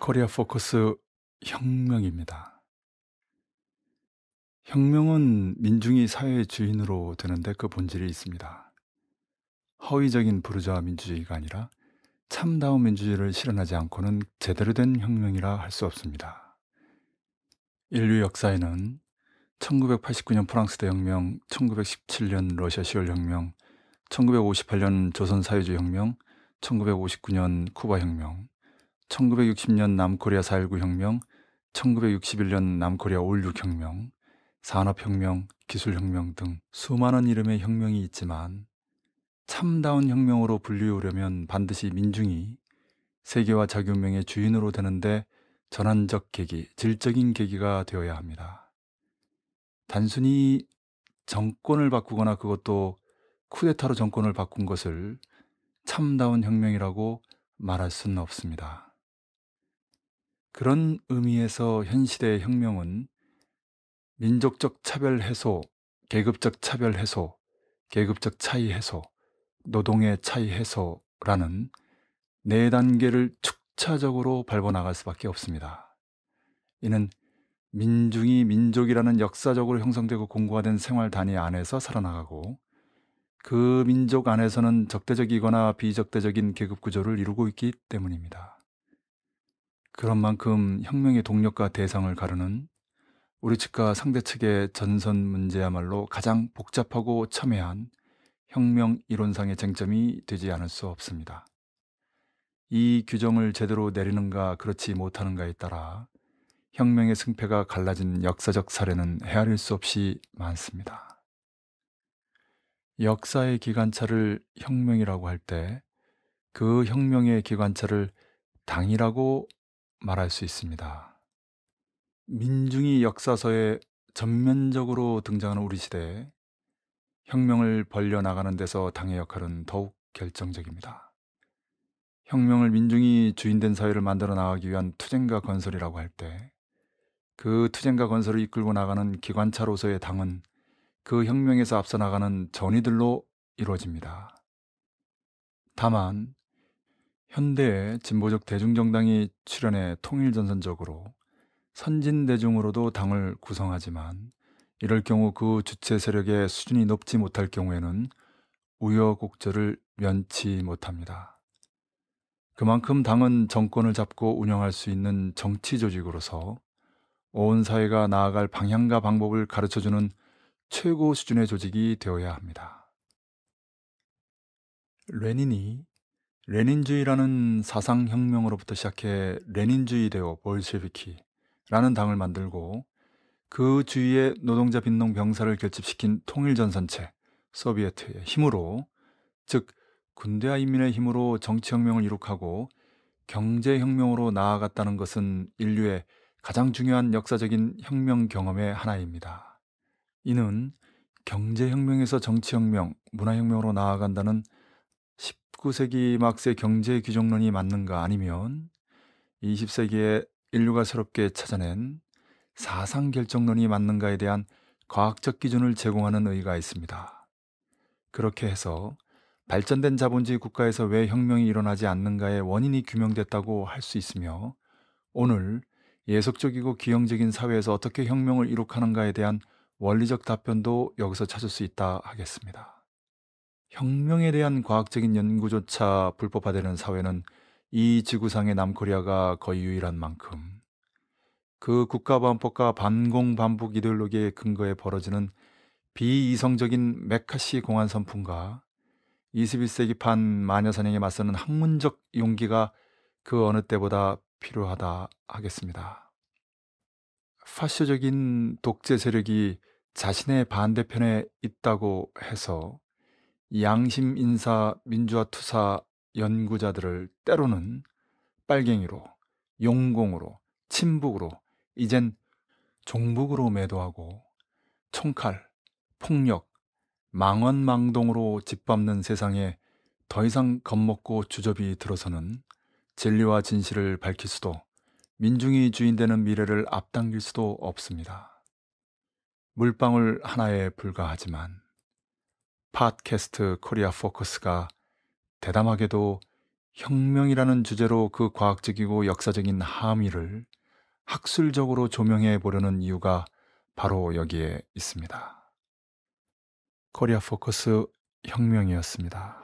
코리아 포커스 혁명입니다. 혁명은 민중이 사회의 주인으로 되는데 그 본질이 있습니다. 허위적인 부르자 민주주의가 아니라 참다운 민주주의를 실현하지 않고는 제대로 된 혁명이라 할 수 없습니다. 인류 역사에는 1989년 프랑스 대혁명, 1917년 러시아 시월 혁명, 1958년 조선 사회주의 혁명, 1959년 쿠바 혁명, 1960년 남코리아 4.19 혁명, 1961년 남코리아 5 6 혁명, 산업혁명, 기술혁명 등 수많은 이름의 혁명이 있지만 참다운 혁명으로 분류하려면 반드시 민중이 세계와 자기 운명의 주인으로 되는데 전환적 계기, 질적인 계기가 되어야 합니다. 단순히 정권을 바꾸거나 그것도 쿠데타로 정권을 바꾼 것을 참다운 혁명이라고 말할 수는 없습니다. 그런 의미에서 현시대의 혁명은 민족적 차별 해소, 계급적 차별 해소, 계급적 차이 해소, 노동의 차이 해소라는 네 단계를 축차적으로 밟아나갈 수밖에 없습니다. 이는 민중이 민족이라는 역사적으로 형성되고 공고화된 생활 단위 안에서 살아나가고 그 민족 안에서는 적대적이거나 비적대적인 계급 구조를 이루고 있기 때문입니다. 그런 만큼 혁명의 동력과 대상을 가르는 우리 측과 상대 측의 전선 문제야말로 가장 복잡하고 첨예한 혁명 이론상의 쟁점이 되지 않을 수 없습니다. 이 규정을 제대로 내리는가 그렇지 못하는가에 따라 혁명의 승패가 갈라진 역사적 사례는 헤아릴 수 없이 많습니다. 역사의 기관차를 혁명이라고 할 때 그 혁명의 기관차를 당이라고 말할 수 있습니다. 민중이 역사서에 전면적으로 등장하는 우리 시대에 혁명을 벌려나가는 데서 당의 역할은 더욱 결정적입니다. 혁명을 민중이 주인된 사회를 만들어 나가기 위한 투쟁과 건설이라고 할 때 그 투쟁과 건설을 이끌고 나가는 기관차로서의 당은 그 혁명에서 앞서 나가는 전위들로 이루어집니다. 다만 현대의 진보적 대중정당이 출현해 통일전선적으로 선진 대중으로도 당을 구성하지만 이럴 경우 그 주체 세력의 수준이 높지 못할 경우에는 우여곡절을 면치 못합니다. 그만큼 당은 정권을 잡고 운영할 수 있는 정치 조직으로서 온 사회가 나아갈 방향과 방법을 가르쳐주는 최고 수준의 조직이 되어야 합니다. 레닌이 레닌주의라는 사상혁명으로부터 시작해 레닌주의 대오 볼셰비키라는 당을 만들고 그 주위에 노동자 빈농 병사를 결집시킨 통일전선체 소비에트의 힘으로 즉 군대와 인민의 힘으로 정치혁명을 이룩하고 경제혁명으로 나아갔다는 것은 인류의 가장 중요한 역사적인 혁명 경험의 하나입니다. 이는 경제혁명에서 정치혁명, 문화혁명으로 나아간다는 19세기 막세 경제 규정론이 맞는가 아니면 20세기에 인류가 새롭게 찾아낸 사상 결정론이 맞는가에 대한 과학적 기준을 제공하는 의의가 있습니다. 그렇게 해서 발전된 자본주의 국가에서 왜 혁명이 일어나지 않는가의 원인이 규명됐다고 할 수 있으며 오늘 예속적이고 기형적인 사회에서 어떻게 혁명을 이룩하는가에 대한 원리적 답변도 여기서 찾을 수 있다 하겠습니다. 혁명에 대한 과학적인 연구조차 불법화되는 사회는 이 지구상의 남코리아가 거의 유일한 만큼 그 국가반법과 반공반북 이데올로기의 근거에 벌어지는 비이성적인 메카시 공안 선풍과 21세기판 마녀사냥에 맞서는 학문적 용기가 그 어느 때보다 필요하다 하겠습니다. 파쇼적인 독재 세력이 자신의 반대편에 있다고 해서 양심 인사 민주화 투사 연구자들을 때로는 빨갱이로, 용공으로, 친북으로, 이젠 종북으로 매도하고 총칼, 폭력, 망언망동으로 짓밟는 세상에 더 이상 겁먹고 주접이 들어서는 진리와 진실을 밝힐 수도 민중이 주인되는 미래를 앞당길 수도 없습니다. 물방울 하나에 불과하지만 팟캐스트 코리아 포커스가 대담하게도 혁명이라는 주제로 그 과학적이고 역사적인 함의를 학술적으로 조명해 보려는 이유가 바로 여기에 있습니다. 코리아 포커스 혁명이었습니다.